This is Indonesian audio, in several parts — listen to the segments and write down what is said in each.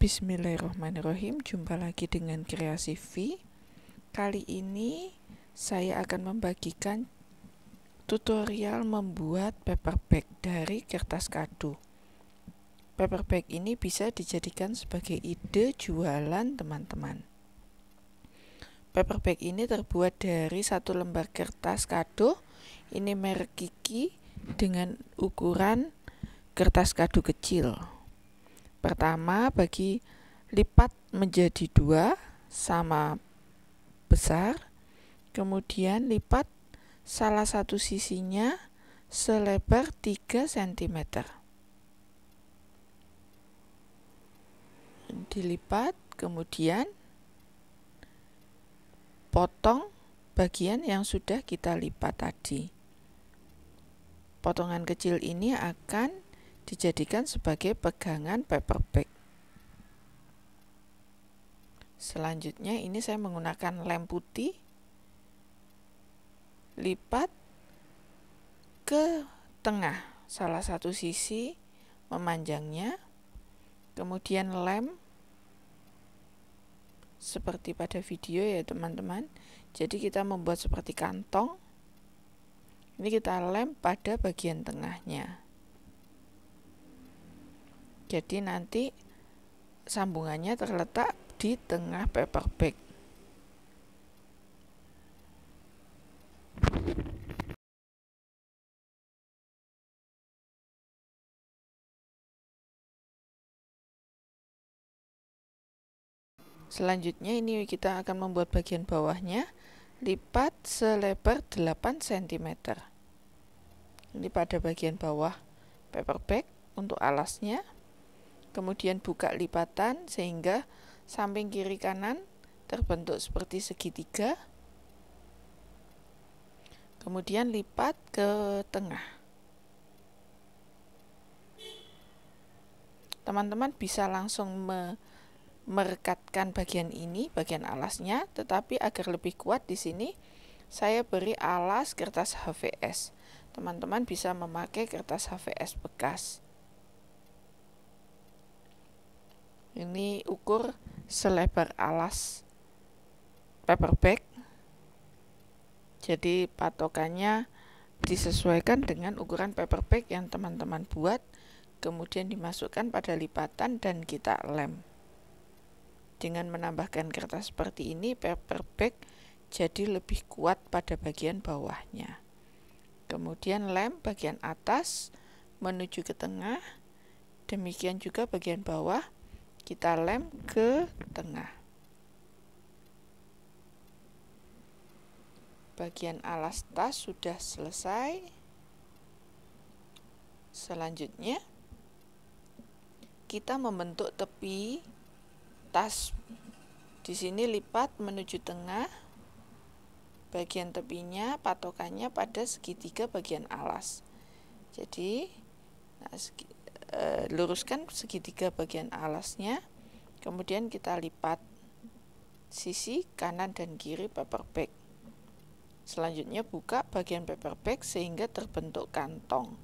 Bismillahirrahmanirrahim. Jumpa lagi dengan Kreasi V. Kali ini saya akan membagikan tutorial membuat paper bag dari kertas kado. Paper bag ini bisa dijadikan sebagai ide jualan teman-teman. Paper bag ini terbuat dari satu lembar kertas kado. Ini merek Kiki dengan ukuran kertas kado kecil. Pertama, bagi lipat menjadi dua sama besar, kemudian lipat salah satu sisinya selebar 3 cm. Dilipat, kemudian potong bagian yang sudah kita lipat tadi. Potongan kecil ini akan dijadikan sebagai pegangan paper bag. Selanjutnya ini saya menggunakan lem putih lipat ke tengah salah satu sisi memanjangnya kemudian lem seperti pada video ya teman-teman jadi kita membuat seperti kantong ini kita lem pada bagian tengahnya jadi nanti sambungannya terletak di tengah paper bag. Selanjutnya ini kita akan membuat bagian bawahnya lipat selebar 8 cm. Ini pada bagian bawah paper bag untuk alasnya kemudian buka lipatan sehingga samping kiri kanan terbentuk seperti segitiga kemudian lipat ke tengah teman-teman bisa langsung me merekatkan bagian ini bagian alasnya tetapi agar lebih kuat di sini saya beri alas kertas HVS teman-teman bisa memakai kertas HVS bekas ini ukur selebar alas paper bag jadi patokannya disesuaikan dengan ukuran paper bag yang teman-teman buat kemudian dimasukkan pada lipatan dan kita lem dengan menambahkan kertas seperti ini paper bag jadi lebih kuat pada bagian bawahnya kemudian lem bagian atas menuju ke tengah demikian juga bagian bawah kita lem ke tengah. Bagian alas tas sudah selesai. Selanjutnya, kita membentuk tepi tas. Di sini lipat menuju tengah. Bagian tepinya patokannya pada segitiga bagian alas. Jadi, nah, segi, Eh, luruskan segitiga bagian alasnya kemudian kita lipat sisi kanan dan kiri paper bag selanjutnya buka bagian paper bag sehingga terbentuk kantong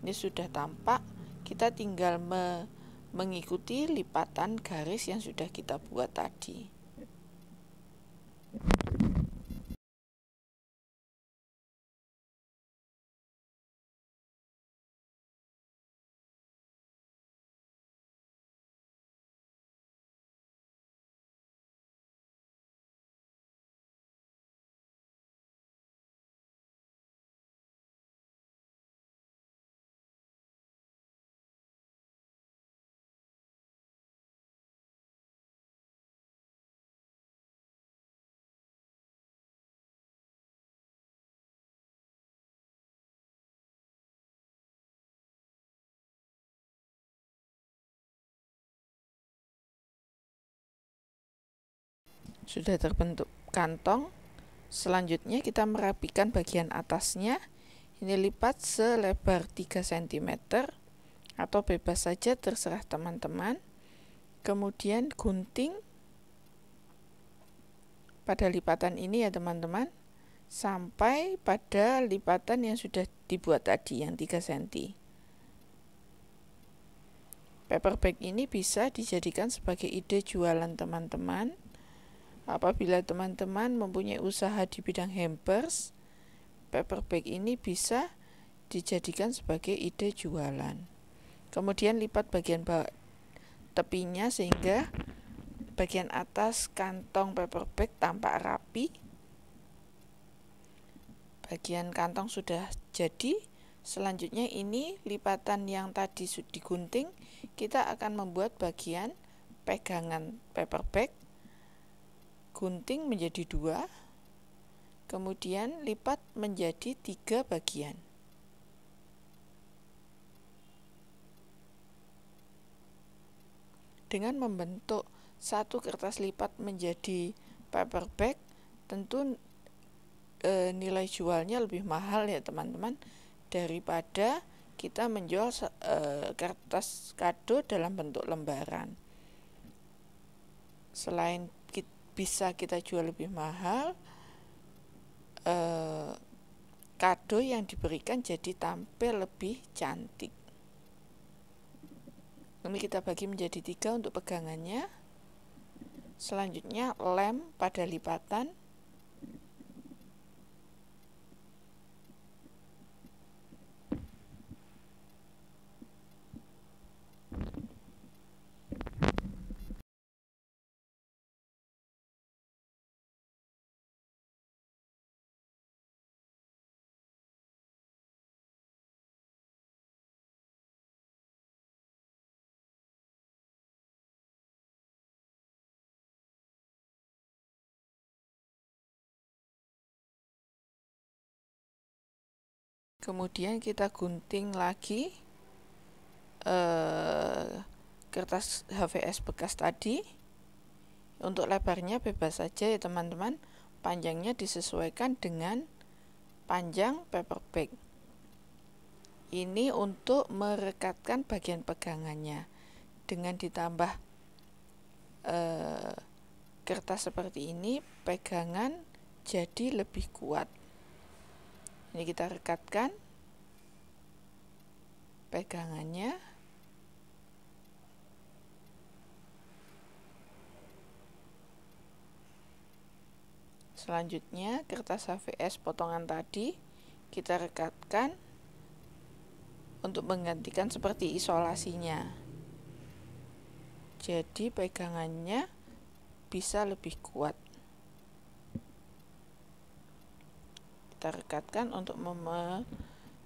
ini sudah tampak kita tinggal me mengikuti lipatan garis yang sudah kita buat tadi Sudah terbentuk kantong. Selanjutnya kita merapikan bagian atasnya. Ini lipat selebar 3 cm atau bebas saja terserah teman-teman. Kemudian gunting pada lipatan ini ya teman-teman sampai pada lipatan yang sudah dibuat tadi yang 3 cm. Paper bag ini bisa dijadikan sebagai ide jualan teman-teman. Apabila teman-teman mempunyai usaha di bidang hampers, paper bag ini bisa dijadikan sebagai ide jualan. Kemudian lipat bagian bawah tepinya sehingga bagian atas kantong paper bag tampak rapi. Bagian kantong sudah jadi. Selanjutnya ini lipatan yang tadi sudah digunting, kita akan membuat bagian pegangan paper bag gunting menjadi dua, kemudian lipat menjadi tiga bagian. Dengan membentuk satu kertas lipat menjadi paper bag, tentu e, nilai jualnya lebih mahal ya teman-teman daripada kita menjual e, kertas kado dalam bentuk lembaran. Selain bisa kita jual lebih mahal eh, kado yang diberikan jadi tampil lebih cantik ini kita bagi menjadi tiga untuk pegangannya selanjutnya lem pada lipatan kemudian kita gunting lagi eh, kertas HVS bekas tadi untuk lebarnya bebas saja ya teman-teman panjangnya disesuaikan dengan panjang paper bag ini untuk merekatkan bagian pegangannya dengan ditambah eh, kertas seperti ini pegangan jadi lebih kuat ini kita rekatkan pegangannya selanjutnya kertas HVS potongan tadi kita rekatkan untuk menggantikan seperti isolasinya jadi pegangannya bisa lebih kuat terkatkan untuk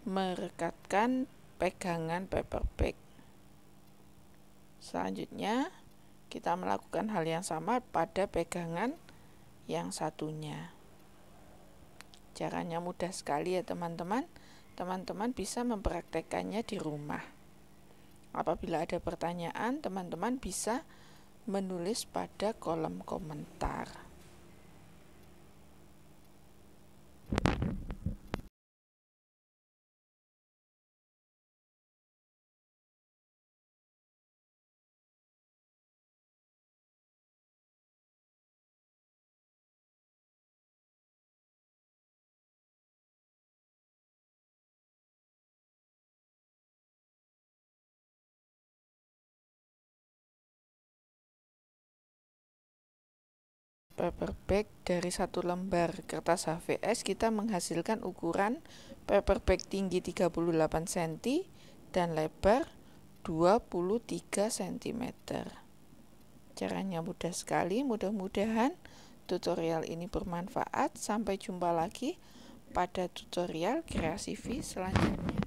merekatkan pegangan paper bag. Selanjutnya, kita melakukan hal yang sama pada pegangan yang satunya. Caranya mudah sekali ya teman-teman. Teman-teman bisa mempraktekannya di rumah. Apabila ada pertanyaan, teman-teman bisa menulis pada kolom komentar. paper bag dari satu lembar kertas HVS kita menghasilkan ukuran paper bag tinggi 38 cm dan lebar 23 cm. Caranya mudah sekali, mudah-mudahan tutorial ini bermanfaat. Sampai jumpa lagi pada tutorial kreasi V selanjutnya.